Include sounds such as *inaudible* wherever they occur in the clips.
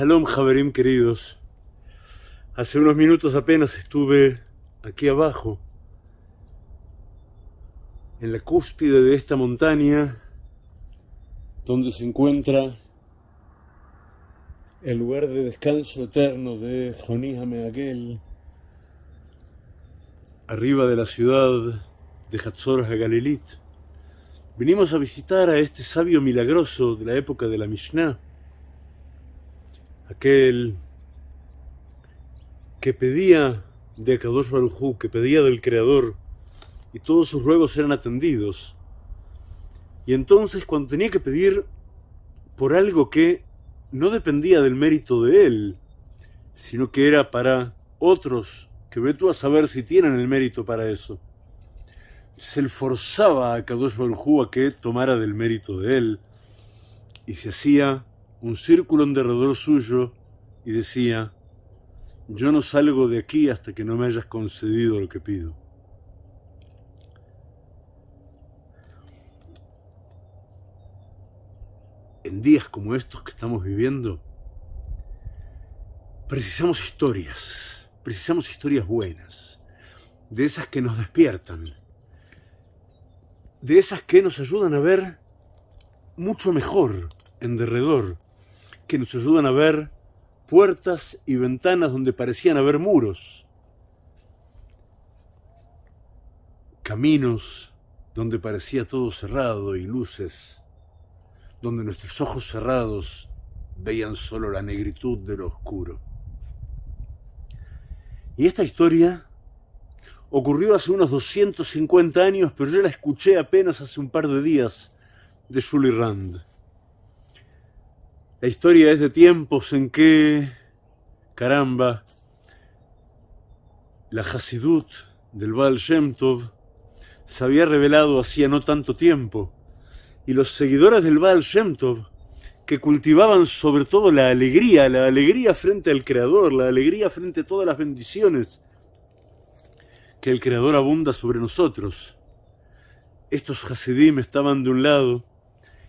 Shalom Javerim queridos. Hace unos minutos apenas estuve aquí abajo, en la cúspide de esta montaña, donde se encuentra el lugar de descanso eterno de Jonija Hameagel, arriba de la ciudad de Hatzor HaGalilit. Venimos a visitar a este sabio milagroso de la época de la Mishnah, aquel que pedía de Akadosh Barujú, que pedía del Creador, y todos sus ruegos eran atendidos. Y entonces cuando tenía que pedir por algo que no dependía del mérito de él, sino que era para otros, que ve tú a saber si tienen el mérito para eso. Se le forzaba a Kadosh Barujú a que tomara del mérito de él, y se hacía un círculo en derredor suyo y decía, yo no salgo de aquí hasta que no me hayas concedido lo que pido. En días como estos que estamos viviendo, precisamos historias, precisamos historias buenas, de esas que nos despiertan, de esas que nos ayudan a ver mucho mejor en derredor que nos ayudan a ver puertas y ventanas donde parecían haber muros, caminos donde parecía todo cerrado y luces, donde nuestros ojos cerrados veían solo la negritud de lo oscuro. Y esta historia ocurrió hace unos 250 años, pero yo la escuché apenas hace un par de días de Julie Rand. La historia es de tiempos en que, caramba, la Hasidut del Baal Shem Tov se había revelado hacía no tanto tiempo, y los seguidores del Baal Shem Tov, que cultivaban sobre todo la alegría, la alegría frente al Creador, la alegría frente a todas las bendiciones que el Creador abunda sobre nosotros. Estos Hasidim estaban de un lado,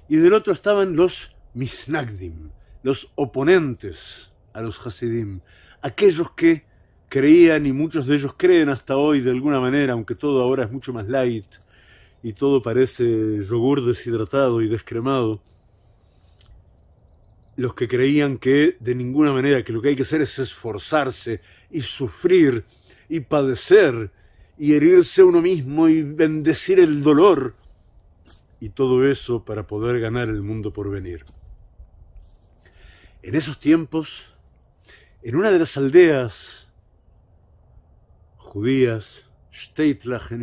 y del otro estaban los Misnagdim, los oponentes a los Hasidim, aquellos que creían y muchos de ellos creen hasta hoy de alguna manera, aunque todo ahora es mucho más light y todo parece yogur deshidratado y descremado, los que creían que de ninguna manera que lo que hay que hacer es esforzarse y sufrir y padecer y herirse uno mismo y bendecir el dolor y todo eso para poder ganar el mundo por venir. En esos tiempos, en una de las aldeas judías, Steitlach la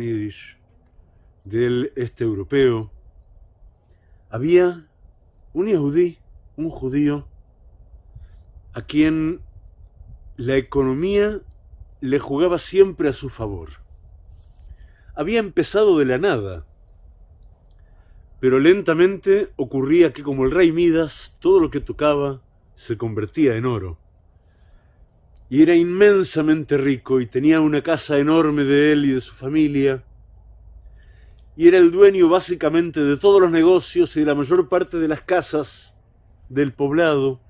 del este europeo, había un yahudí, un judío, a quien la economía le jugaba siempre a su favor. Había empezado de la nada, pero lentamente ocurría que como el rey Midas, todo lo que tocaba se convertía en oro. Y era inmensamente rico y tenía una casa enorme de él y de su familia. Y era el dueño básicamente de todos los negocios y de la mayor parte de las casas del poblado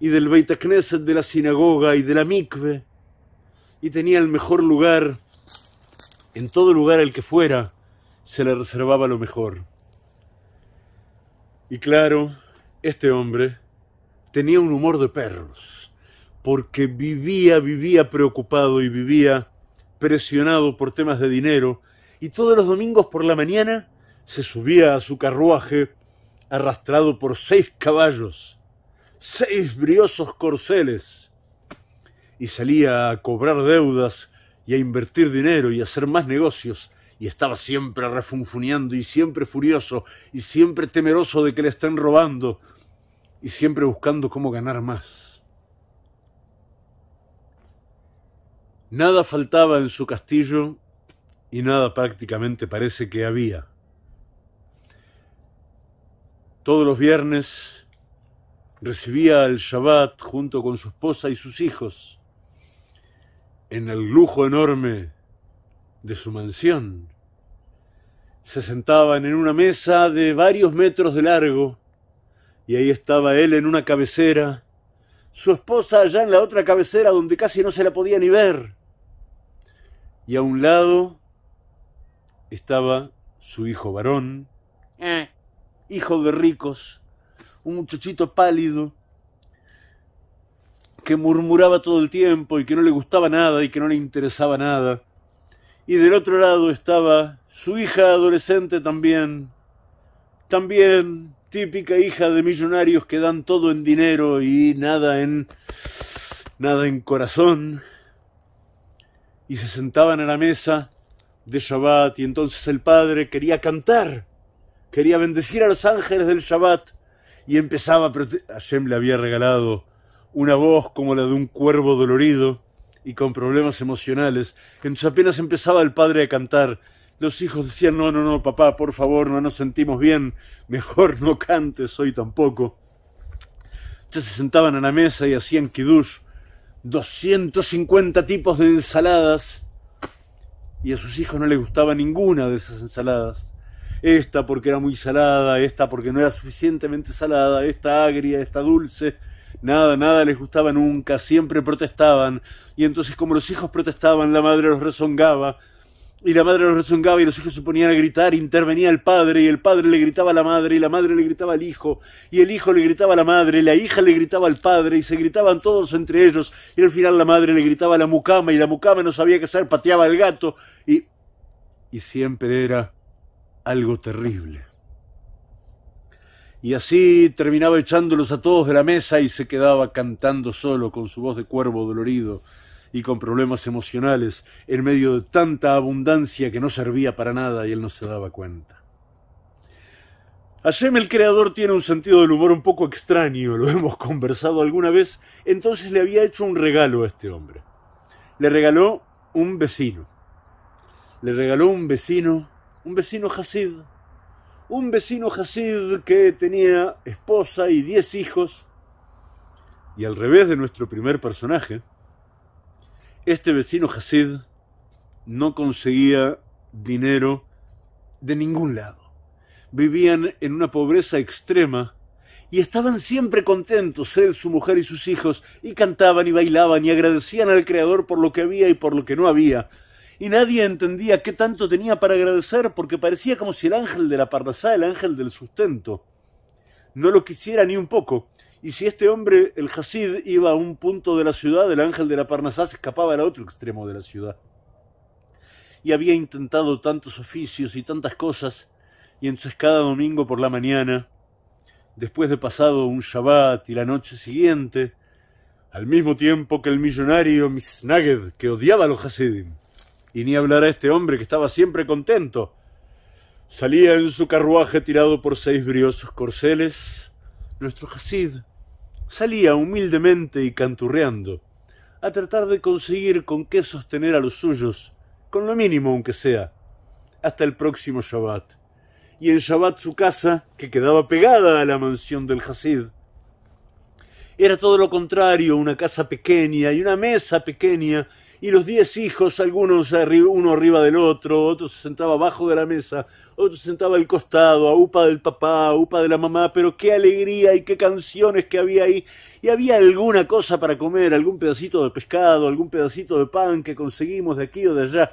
y del Beit Knesset de la sinagoga y de la mikve. Y tenía el mejor lugar. En todo lugar el que fuera se le reservaba lo mejor. Y claro, este hombre tenía un humor de perros, porque vivía, vivía preocupado y vivía presionado por temas de dinero, y todos los domingos por la mañana se subía a su carruaje arrastrado por seis caballos, seis briosos corceles, y salía a cobrar deudas y a invertir dinero y a hacer más negocios, y estaba siempre refunfuneando y siempre furioso y siempre temeroso de que le estén robando, y siempre buscando cómo ganar más. Nada faltaba en su castillo y nada prácticamente parece que había. Todos los viernes recibía el Shabbat junto con su esposa y sus hijos en el lujo enorme de su mansión. Se sentaban en una mesa de varios metros de largo y ahí estaba él en una cabecera, su esposa allá en la otra cabecera donde casi no se la podía ni ver. Y a un lado estaba su hijo varón, eh. hijo de ricos, un muchachito pálido que murmuraba todo el tiempo y que no le gustaba nada y que no le interesaba nada. Y del otro lado estaba su hija adolescente también, también típica hija de millonarios que dan todo en dinero y nada en nada en corazón y se sentaban a la mesa de Shabbat y entonces el padre quería cantar, quería bendecir a los ángeles del Shabbat y empezaba a Hashem le había regalado una voz como la de un cuervo dolorido y con problemas emocionales. Entonces apenas empezaba el padre a cantar, los hijos decían, no, no, no, papá, por favor, no nos sentimos bien, mejor no cantes hoy tampoco. Entonces se sentaban a la mesa y hacían kiddush, 250 tipos de ensaladas, y a sus hijos no les gustaba ninguna de esas ensaladas. Esta porque era muy salada, esta porque no era suficientemente salada, esta agria, esta dulce nada, nada les gustaba nunca, siempre protestaban, y entonces como los hijos protestaban, la madre los rezongaba, y la madre los rezongaba y los hijos se ponían a gritar, intervenía el padre y el padre le gritaba a la madre y la madre le gritaba al hijo y el hijo le gritaba a la madre y la hija le gritaba al padre y se gritaban todos entre ellos y al final la madre le gritaba a la mucama y la mucama no sabía qué hacer, pateaba al gato y... y siempre era algo terrible. Y así terminaba echándolos a todos de la mesa y se quedaba cantando solo con su voz de cuervo dolorido y con problemas emocionales en medio de tanta abundancia que no servía para nada y él no se daba cuenta. Hashem el creador tiene un sentido del humor un poco extraño, lo *laughs* hemos conversado alguna vez, entonces le había hecho un regalo a este hombre. Le regaló un vecino. Le regaló un vecino, un vecino Hasid, un vecino Hasid que tenía esposa y diez hijos, y al revés de nuestro primer personaje, este vecino Hasid no conseguía dinero de ningún lado. Vivían en una pobreza extrema y estaban siempre contentos, él, su mujer y sus hijos, y cantaban y bailaban y agradecían al Creador por lo que había y por lo que no había. Y nadie entendía qué tanto tenía para agradecer porque parecía como si el ángel de la parnasá, el ángel del sustento, no lo quisiera ni un poco y si este hombre, el Hasid, iba a un punto de la ciudad, el ángel de la Parnasá escapaba al otro extremo de la ciudad. Y había intentado tantos oficios y tantas cosas, y entonces cada domingo por la mañana, después de pasado un Shabbat y la noche siguiente, al mismo tiempo que el millonario Misnaged, que odiaba a los Hasidim, y ni hablar a este hombre que estaba siempre contento, salía en su carruaje tirado por seis briosos corceles, nuestro Hasid, salía humildemente y canturreando, a tratar de conseguir con qué sostener a los suyos, con lo mínimo aunque sea, hasta el próximo Shabbat. Y en Shabbat su casa, que quedaba pegada a la mansión del Hasid, era todo lo contrario, una casa pequeña y una mesa pequeña y los diez hijos, algunos uno arriba del otro, otro se sentaba abajo de la mesa, otro se sentaba al costado, a upa del papá, a upa de la mamá, pero qué alegría y qué canciones que había ahí. Y había alguna cosa para comer, algún pedacito de pescado, algún pedacito de pan que conseguimos de aquí o de allá.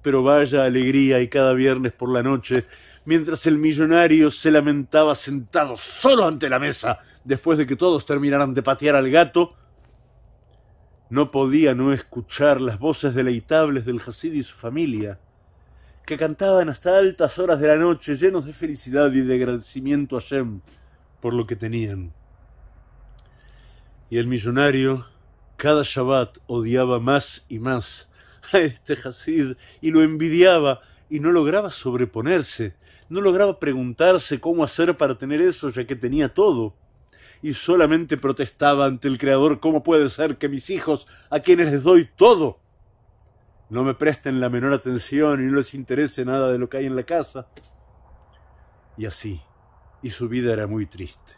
Pero vaya alegría y cada viernes por la noche, mientras el millonario se lamentaba sentado solo ante la mesa, después de que todos terminaran de patear al gato, no podía no escuchar las voces deleitables del Hasid y su familia, que cantaban hasta altas horas de la noche llenos de felicidad y de agradecimiento a Shem por lo que tenían. Y el millonario, cada Shabbat, odiaba más y más a este Hasid y lo envidiaba y no lograba sobreponerse, no lograba preguntarse cómo hacer para tener eso ya que tenía todo y solamente protestaba ante el Creador, ¿cómo puede ser que mis hijos, a quienes les doy todo, no me presten la menor atención y no les interese nada de lo que hay en la casa? Y así, y su vida era muy triste.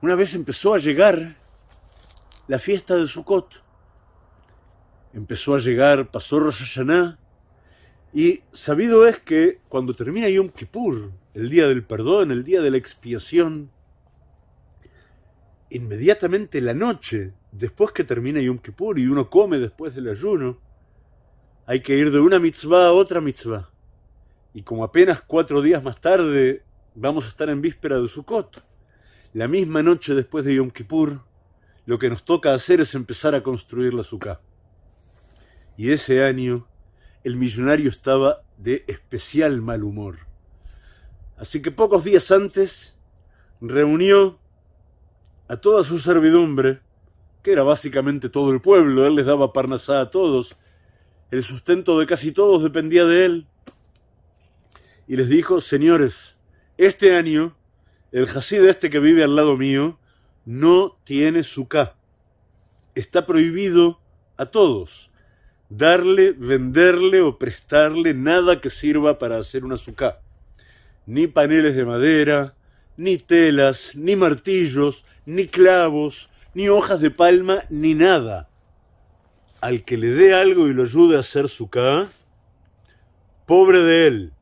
Una vez empezó a llegar la fiesta de Sukkot. Empezó a llegar, pasó Rosh y sabido es que cuando termina Yom Kippur, el día del perdón, el día de la expiación, inmediatamente la noche, después que termina Yom Kippur y uno come después del ayuno, hay que ir de una mitzvah a otra mitzvah. Y como apenas cuatro días más tarde vamos a estar en víspera de Sukkot, la misma noche después de Yom Kippur, lo que nos toca hacer es empezar a construir la Sukkah. Y ese año el millonario estaba de especial mal humor. Así que pocos días antes reunió a toda su servidumbre, que era básicamente todo el pueblo, él les daba parnasá a todos, el sustento de casi todos dependía de él, y les dijo, señores, este año el de este que vive al lado mío no tiene suká. Está prohibido a todos darle, venderle o prestarle nada que sirva para hacer una suká. Ni paneles de madera, ni telas, ni martillos, ni clavos, ni hojas de palma, ni nada. Al que le dé algo y lo ayude a hacer su ka, pobre de él,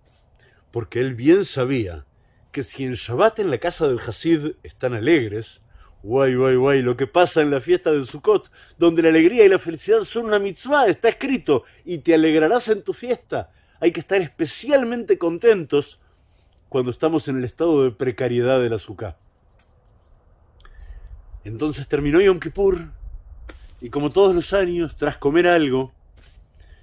porque él bien sabía que si en Shabbat en la casa del Hasid están alegres, guay, guay, guay, lo que pasa en la fiesta del Sukkot, donde la alegría y la felicidad son una mitzvah, está escrito, y te alegrarás en tu fiesta. Hay que estar especialmente contentos cuando estamos en el estado de precariedad del azúcar. Entonces terminó Yom Kippur y como todos los años, tras comer algo,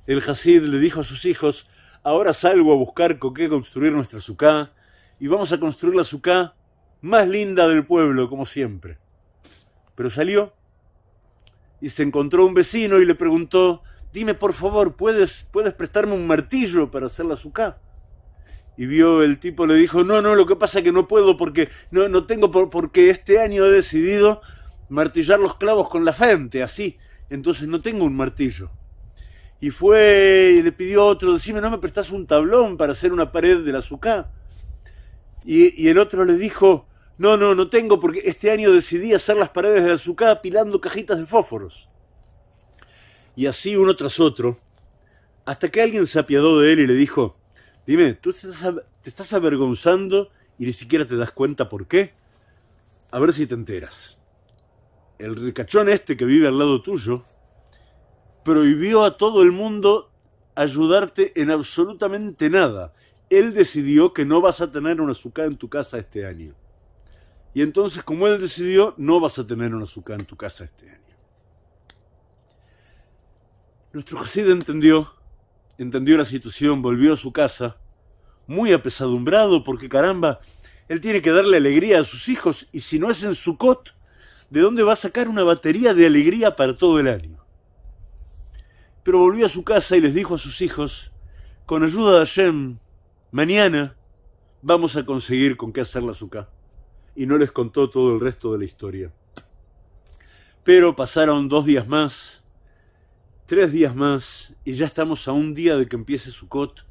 el Hasid le dijo a sus hijos, ahora salgo a buscar con qué construir nuestra suká y vamos a construir la suká más linda del pueblo, como siempre. Pero salió y se encontró un vecino y le preguntó, dime por favor, ¿puedes, puedes prestarme un martillo para hacer la suká? y vio el tipo, le dijo, no, no, lo que pasa es que no puedo porque no, no tengo, porque este año he decidido martillar los clavos con la frente, así, entonces no tengo un martillo. Y fue y le pidió a otro, decime, ¿no me prestas un tablón para hacer una pared de la azúcar? Y, el otro le dijo, no, no, no tengo porque este año decidí hacer las paredes de azúcar apilando cajitas de fósforos. Y así uno tras otro, hasta que alguien se apiadó de él y le dijo, Dime, ¿tú te estás, avergonzando y ni siquiera te das cuenta por qué? A ver si te enteras. El ricachón este que vive al lado tuyo prohibió a todo el mundo ayudarte en absolutamente nada. Él decidió que no vas a tener un azúcar en tu casa este año. Y entonces, como él decidió, no vas a tener un azúcar en tu casa este año. Nuestro Hasid entendió entendió la situación, volvió a su casa, muy apesadumbrado porque caramba, él tiene que darle alegría a sus hijos y si no es en Sukkot, ¿de dónde va a sacar una batería de alegría para todo el año? Pero volvió a su casa y les dijo a sus hijos, con ayuda de Hashem, mañana vamos a conseguir con qué hacer la suká. Y no les contó todo el resto de la historia. Pero pasaron dos días más Tres días más y ya estamos a un día de que empiece Sukkot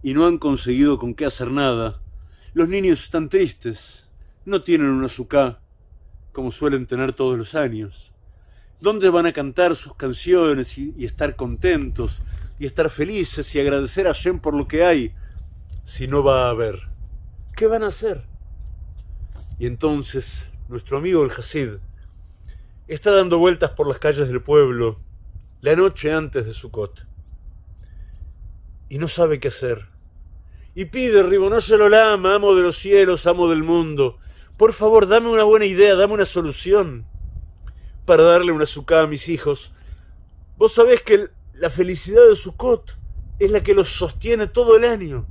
y no han conseguido con qué hacer nada. Los niños están tristes, no tienen una suká como suelen tener todos los años. ¿Dónde van a cantar sus canciones y, estar contentos y estar felices y agradecer a Shem por lo que hay si no va a haber? ¿Qué van a hacer? Y entonces nuestro amigo el Hasid está dando vueltas por las calles del pueblo la noche antes de Sukkot. Y no sabe qué hacer. Y pide, yo lo amo de los cielos, amo del mundo. Por favor, dame una buena idea, dame una solución para darle una sucá a mis hijos. Vos sabés que la felicidad de Sukkot es la que los sostiene todo el año.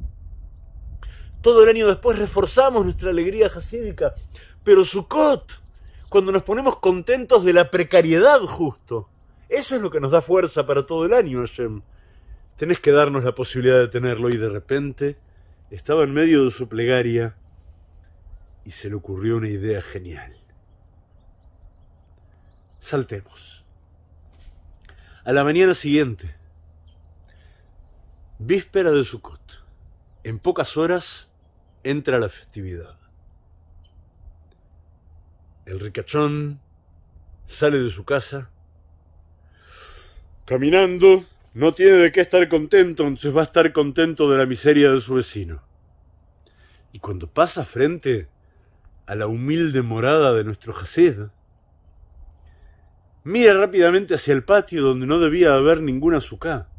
Todo el año después reforzamos nuestra alegría jasídica. Pero Sukkot, cuando nos ponemos contentos de la precariedad justo, eso es lo que nos da fuerza para todo el año, Hashem. Tenés que darnos la posibilidad de tenerlo. Y de repente estaba en medio de su plegaria y se le ocurrió una idea genial. Saltemos. A la mañana siguiente, víspera de Sukkot, en pocas horas entra la festividad. El ricachón sale de su casa Caminando, no tiene de qué estar contento, entonces va a estar contento de la miseria de su vecino. Y cuando pasa frente a la humilde morada de nuestro Hasid, mira rápidamente hacia el patio donde no debía haber ningún azúcar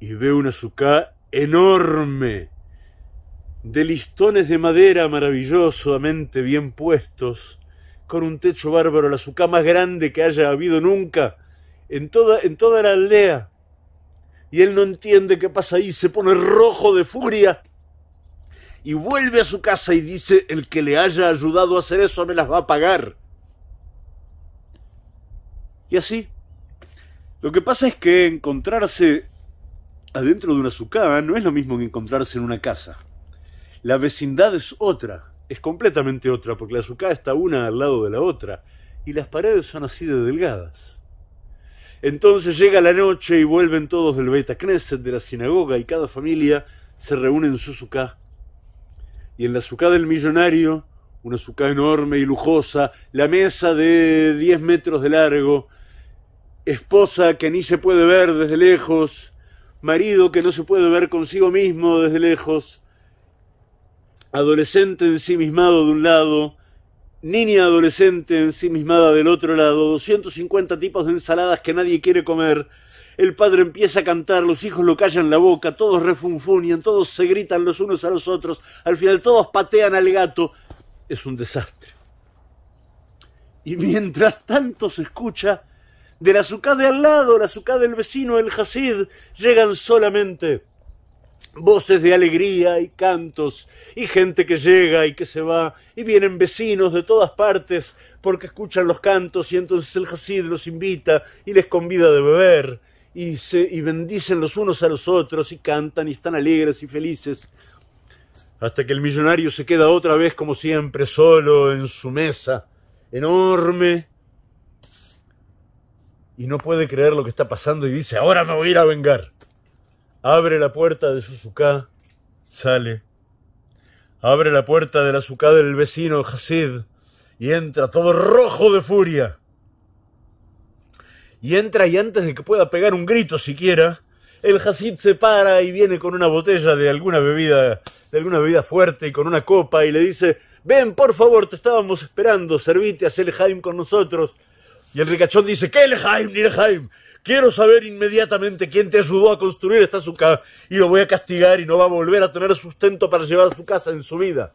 y ve un azúcar enorme de listones de madera maravillosamente bien puestos, con un techo bárbaro, la azúcar más grande que haya habido nunca en toda, en toda la aldea. Y él no entiende qué pasa ahí, se pone rojo de furia y vuelve a su casa y dice, el que le haya ayudado a hacer eso me las va a pagar. Y así. Lo que pasa es que encontrarse adentro de una sucada no es lo mismo que encontrarse en una casa. La vecindad es otra, es completamente otra, porque la sucada está una al lado de la otra y las paredes son así de delgadas. Entonces llega la noche y vuelven todos del Beta de la sinagoga, y cada familia se reúne en su suká. Y en la suká del millonario, una suká enorme y lujosa, la mesa de 10 metros de largo, esposa que ni se puede ver desde lejos, marido que no se puede ver consigo mismo desde lejos, adolescente ensimismado de un lado, niña adolescente ensimismada del otro lado, 250 tipos de ensaladas que nadie quiere comer. El padre empieza a cantar, los hijos lo callan la boca, todos refunfunian, todos se gritan los unos a los otros, al final todos patean al gato. Es un desastre. Y mientras tanto se escucha de la azúcar de al lado, la azúcar del vecino, el jazid, llegan solamente voces de alegría y cantos, y gente que llega y que se va, y vienen vecinos de todas partes porque escuchan los cantos y entonces el Hasid los invita y les convida de beber, y, se, y bendicen los unos a los otros y cantan y están alegres y felices, hasta que el millonario se queda otra vez como siempre solo en su mesa, enorme, y no puede creer lo que está pasando y dice, ahora me voy a ir a vengar abre la puerta de su sale. Abre la puerta del la del vecino, el Hasid, y entra todo rojo de furia. Y entra y antes de que pueda pegar un grito siquiera, el Hasid se para y viene con una botella de alguna bebida, de alguna bebida fuerte y con una copa y le dice, ven por favor, te estábamos esperando, servite, a el con nosotros. Y el ricachón dice, ¿qué el ni el Quiero saber inmediatamente quién te ayudó a construir esta su y lo voy a castigar y no va a volver a tener sustento para llevar su casa en su vida.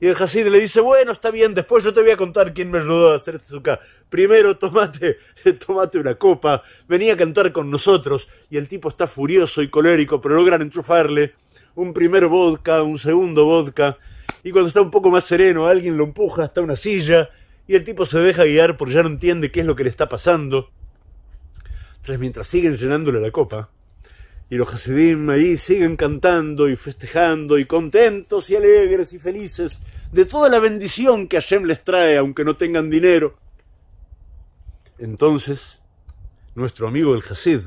Y el Hasid le dice, bueno, está bien, después yo te voy a contar quién me ayudó a hacer su casa. Primero, tomate, *laughs* tomate una copa, venía a cantar con nosotros. Y el tipo está furioso y colérico, pero logran enchufarle un primer vodka, un segundo vodka. Y cuando está un poco más sereno, alguien lo empuja hasta una silla. Y el tipo se deja guiar porque ya no entiende qué es lo que le está pasando mientras siguen llenándole la copa, y los Hasidim ahí siguen cantando y festejando y contentos y alegres y felices de toda la bendición que Hashem les trae, aunque no tengan dinero. Entonces, nuestro amigo el Hasid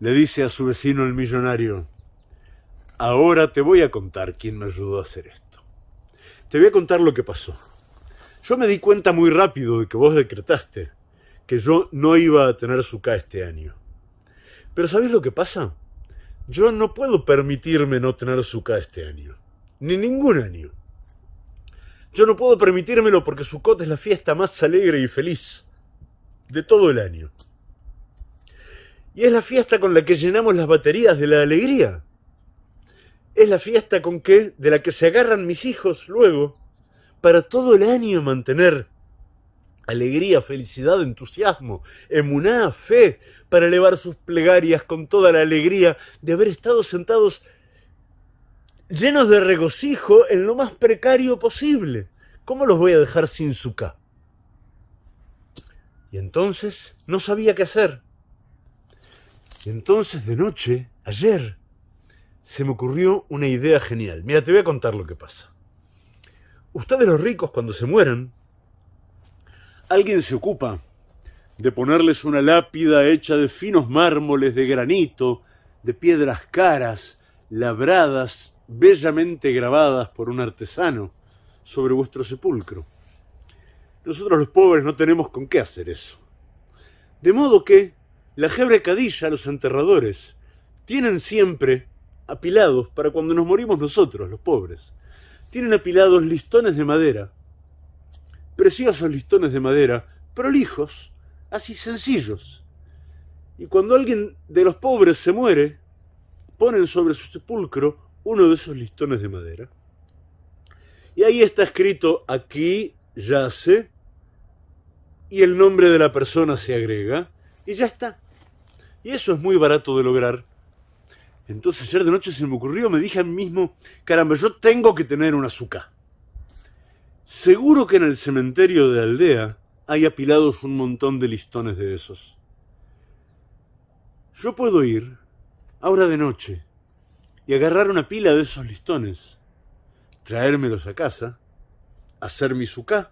le dice a su vecino el millonario, ahora te voy a contar quién me ayudó a hacer esto. Te voy a contar lo que pasó. Yo me di cuenta muy rápido de que vos decretaste que yo no iba a tener K este año. Pero ¿sabéis lo que pasa? Yo no puedo permitirme no tener Suka este año. Ni ningún año. Yo no puedo permitírmelo porque Sukkot es la fiesta más alegre y feliz de todo el año. Y es la fiesta con la que llenamos las baterías de la alegría. Es la fiesta con que de la que se agarran mis hijos luego para todo el año mantener alegría, felicidad, entusiasmo, emuná, fe, para elevar sus plegarias con toda la alegría de haber estado sentados llenos de regocijo en lo más precario posible. ¿Cómo los voy a dejar sin suca? Y entonces no sabía qué hacer. Y entonces de noche, ayer, se me ocurrió una idea genial. Mira, te voy a contar lo que pasa. Ustedes los ricos cuando se mueran, alguien se ocupa de ponerles una lápida hecha de finos mármoles de granito, de piedras caras, labradas, bellamente grabadas por un artesano, sobre vuestro sepulcro. Nosotros los pobres no tenemos con qué hacer eso. De modo que la jebre cadilla, los enterradores, tienen siempre apilados, para cuando nos morimos nosotros, los pobres, tienen apilados listones de madera preciosos listones de madera, prolijos, así sencillos. Y cuando alguien de los pobres se muere, ponen sobre su sepulcro uno de esos listones de madera. Y ahí está escrito, aquí yace, y el nombre de la persona se agrega, y ya está. Y eso es muy barato de lograr. Entonces ayer de noche se me ocurrió, me dije a mí mismo, caramba, yo tengo que tener un azúcar. Seguro que en el cementerio de aldea hay apilados un montón de listones de esos. Yo puedo ir, ahora de noche, y agarrar una pila de esos listones, traérmelos a casa, hacer mi sucá,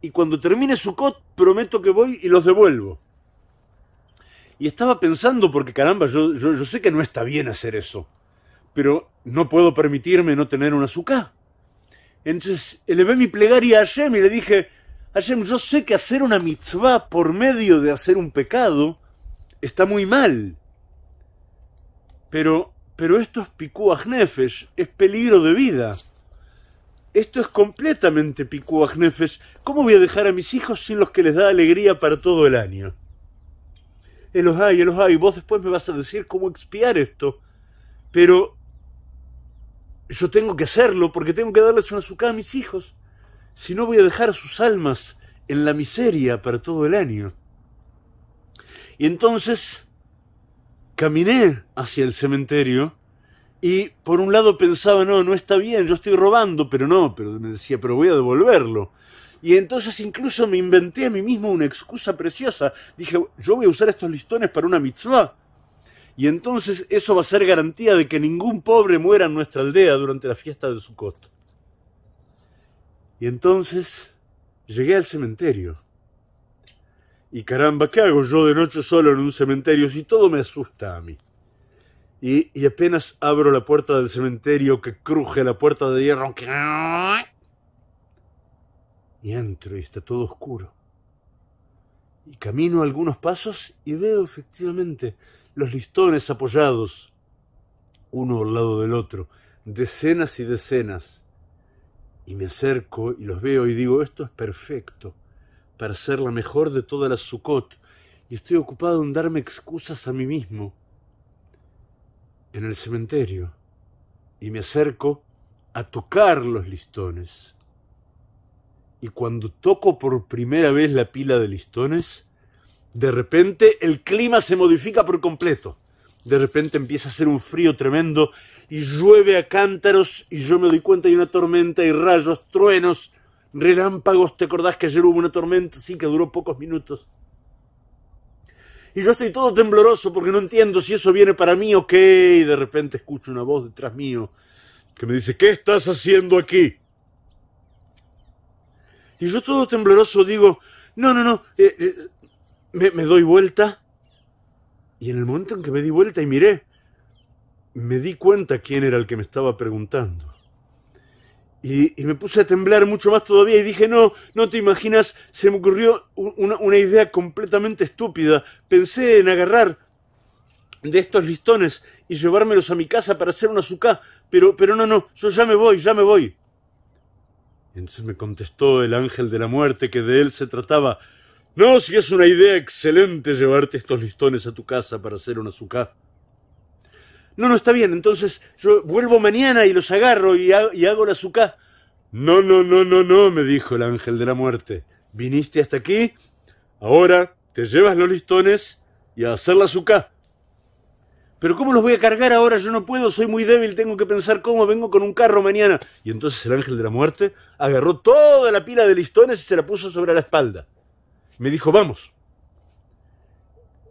y cuando termine cot, prometo que voy y los devuelvo. Y estaba pensando, porque caramba, yo, yo sé que no está bien hacer eso, pero no puedo permitirme no tener una sucá. Entonces elevé eh, mi plegaria a Hashem y le dije, Hashem, yo sé que hacer una mitzvah por medio de hacer un pecado está muy mal. Pero, pero esto es pikuach nefesh, es peligro de vida. Esto es completamente pikuach nefesh. ¿Cómo voy a dejar a mis hijos sin los que les da alegría para todo el año? Elohai, Elohai, vos después me vas a decir cómo expiar esto. Pero yo tengo que hacerlo porque tengo que darles una azúcar a mis hijos. Si no voy a dejar sus almas en la miseria para todo el año. Y entonces caminé hacia el cementerio y por un lado pensaba, no, no está bien, yo estoy robando, pero no, pero me decía, pero voy a devolverlo. Y entonces incluso me inventé a mí mismo una excusa preciosa. Dije, yo voy a usar estos listones para una mitzvah. Y entonces eso va a ser garantía de que ningún pobre muera en nuestra aldea durante la fiesta de Sukkot. Y entonces llegué al cementerio. Y caramba, ¿qué hago yo de noche solo en un cementerio si todo me asusta a mí? Y, y apenas abro la puerta del cementerio que cruje la puerta de hierro. Y entro y está todo oscuro. Y camino algunos pasos y veo efectivamente los listones apoyados, uno al lado del otro, decenas y decenas. Y me acerco y los veo y digo, esto es perfecto para ser la mejor de todas las sucot. y estoy ocupado en darme excusas a mí mismo. En el cementerio, y me acerco a tocar los listones. Y cuando toco por primera vez la pila de listones, de repente el clima se modifica por completo. De repente empieza a hacer un frío tremendo y llueve a cántaros y yo me doy cuenta hay una tormenta y rayos, truenos, relámpagos. ¿Te acordás que ayer hubo una tormenta? Sí, que duró pocos minutos. Y yo estoy todo tembloroso porque no entiendo si eso viene para mí o qué. Y de repente escucho una voz detrás mío que me dice, ¿qué estás haciendo aquí? Y yo todo tembloroso digo, no, no, no, eh, eh, me, doy vuelta y en el momento en que me di vuelta y miré, me di cuenta quién era el que me estaba preguntando. Y, me puse a temblar mucho más todavía y dije, no, no te imaginas, se me ocurrió una, idea completamente estúpida. Pensé en agarrar de estos listones y llevármelos a mi casa para hacer un azúcar pero, pero no, no, yo ya me voy, ya me voy. Entonces me contestó el ángel de la muerte que de él se trataba, no, si es una idea excelente llevarte estos listones a tu casa para hacer un azúcar. No, no está bien, entonces yo vuelvo mañana y los agarro y, hago el azúcar. No, no, no, no, no, me dijo el ángel de la muerte. Viniste hasta aquí, ahora te llevas los listones y a hacer la azúcar. Pero ¿cómo los voy a cargar ahora? Yo no puedo, soy muy débil, tengo que pensar cómo vengo con un carro mañana. Y entonces el ángel de la muerte agarró toda la pila de listones y se la puso sobre la espalda. Me dijo, vamos.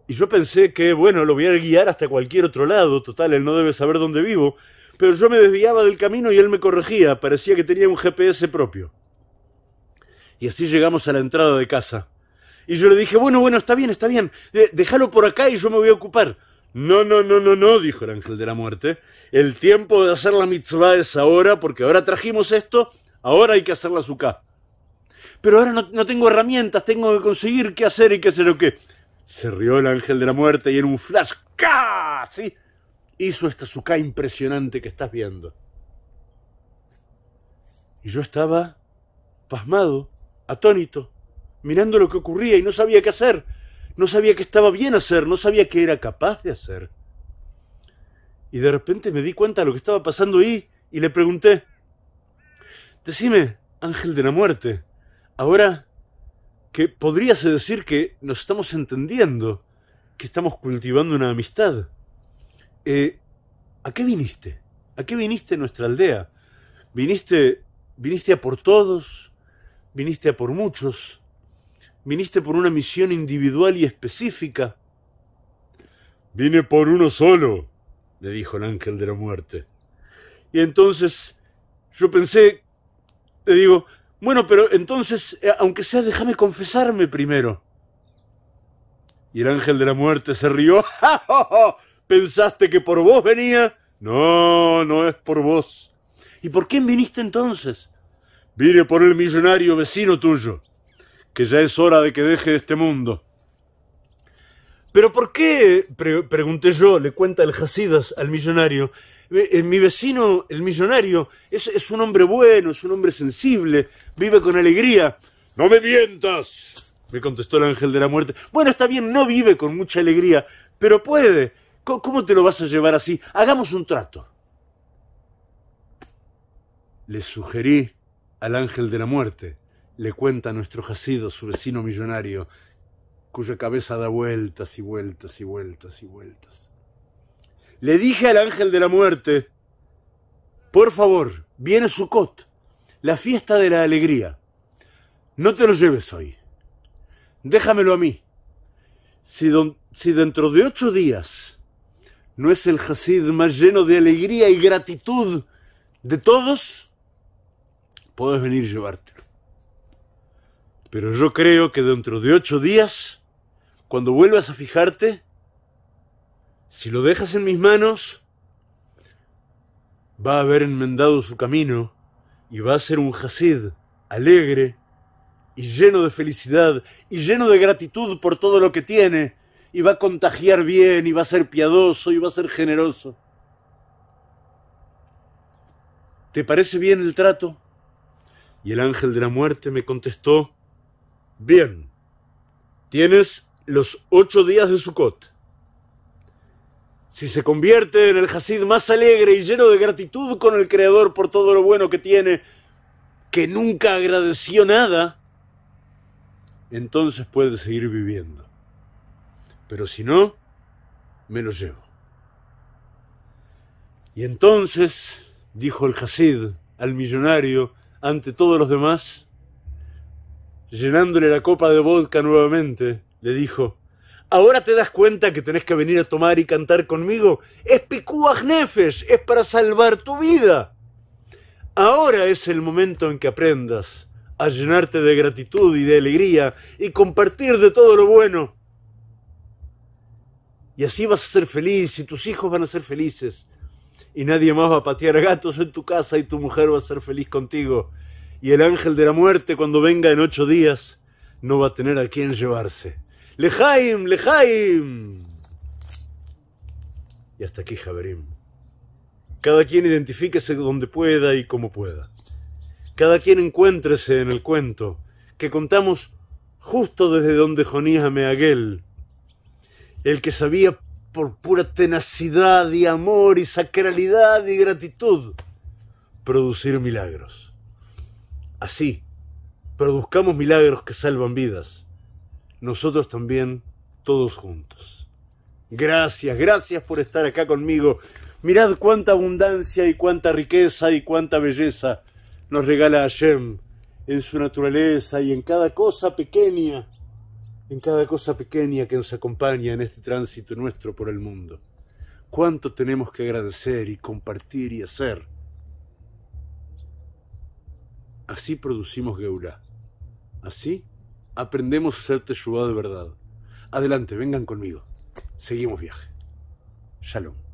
Y yo pensé que, bueno, lo voy a guiar hasta cualquier otro lado, total, él no debe saber dónde vivo, pero yo me desviaba del camino y él me corregía, parecía que tenía un GPS propio. Y así llegamos a la entrada de casa. Y yo le dije, bueno, bueno, está bien, está bien, déjalo por acá y yo me voy a ocupar. No, no, no, no, no, dijo el ángel de la muerte. El tiempo de hacer la mitzvah es ahora, porque ahora trajimos esto, ahora hay que hacer la suká pero ahora no, tengo herramientas, tengo que conseguir qué hacer y qué hacer, lo qué? Se rió el ángel de la muerte y en un flash, Sí, hizo esta suca impresionante que estás viendo. Y yo estaba pasmado, atónito, mirando lo que ocurría y no sabía qué hacer. No sabía qué estaba bien hacer, no sabía qué era capaz de hacer. Y de repente me di cuenta de lo que estaba pasando ahí y le pregunté, decime, ángel de la muerte, Ahora que podrías decir que nos estamos entendiendo, que estamos cultivando una amistad. Eh, ¿A qué viniste? ¿A qué viniste a nuestra aldea? ¿Viniste, viniste a por todos? ¿Viniste a por muchos? ¿Viniste por una misión individual y específica? Vine por uno solo, le dijo el ángel de la muerte. Y entonces yo pensé, le digo, bueno, pero entonces, eh, aunque sea, déjame confesarme primero. Y el ángel de la muerte se rió. *laughs* ¡Ja, pensaste que por vos venía? No, no es por vos. ¿Y por quién viniste entonces? Vine por el millonario vecino tuyo, que ya es hora de que deje este mundo. ¿Pero por qué? pregunté yo, le cuenta el Jacidas al millonario. Eh, eh, mi vecino, el millonario, es, un hombre bueno, es un hombre sensible, vive con alegría. No me mientas, me contestó el ángel de la muerte. Bueno, está bien, no vive con mucha alegría, pero puede. ¿Cómo, te lo vas a llevar así? Hagamos un trato. Le sugerí al ángel de la muerte, le cuenta nuestro Jacido, su vecino millonario, cuya cabeza da vueltas y vueltas y vueltas y vueltas. Le dije al ángel de la muerte, por favor, viene Sukkot, la fiesta de la alegría. No te lo lleves hoy. Déjamelo a mí. Si, si dentro de ocho días no es el Hasid más lleno de alegría y gratitud de todos, puedes venir llevártelo. Pero yo creo que dentro de ocho días cuando vuelvas a fijarte, si lo dejas en mis manos, va a haber enmendado su camino y va a ser un jazid alegre y lleno de felicidad y lleno de gratitud por todo lo que tiene y va a contagiar bien y va a ser piadoso y va a ser generoso. ¿Te parece bien el trato? Y el ángel de la muerte me contestó, bien, tienes los ocho días de Sukkot, si se convierte en el Hasid más alegre y lleno de gratitud con el Creador por todo lo bueno que tiene, que nunca agradeció nada, entonces puede seguir viviendo. Pero si no, me lo llevo. Y entonces, dijo el Hasid al millonario ante todos los demás, llenándole la copa de vodka nuevamente, le dijo, ¿ahora te das cuenta que tenés que venir a tomar y cantar conmigo? Es nefes es para salvar tu vida. Ahora es el momento en que aprendas a llenarte de gratitud y de alegría y compartir de todo lo bueno. Y así vas a ser feliz y tus hijos van a ser felices. Y nadie más va a patear gatos en tu casa y tu mujer va a ser feliz contigo. Y el ángel de la muerte cuando venga en ocho días no va a tener a quién llevarse. Lejaim, Lejaim. Y hasta aquí, Javerim. Cada quien identifíquese donde pueda y como pueda. Cada quien encuéntrese en el cuento que contamos justo desde donde Jonías Meaguel, el que sabía por pura tenacidad y amor y sacralidad y gratitud producir milagros. Así, produzcamos milagros que salvan vidas nosotros también todos juntos. Gracias, gracias por estar acá conmigo. Mirad cuánta abundancia y cuánta riqueza y cuánta belleza nos regala Hashem en su naturaleza y en cada cosa pequeña, en cada cosa pequeña que nos acompaña en este tránsito nuestro por el mundo. Cuánto tenemos que agradecer y compartir y hacer. Así producimos Geulá. Así aprendemos a ser teshuva de verdad. Adelante, vengan conmigo. Seguimos viaje. Shalom.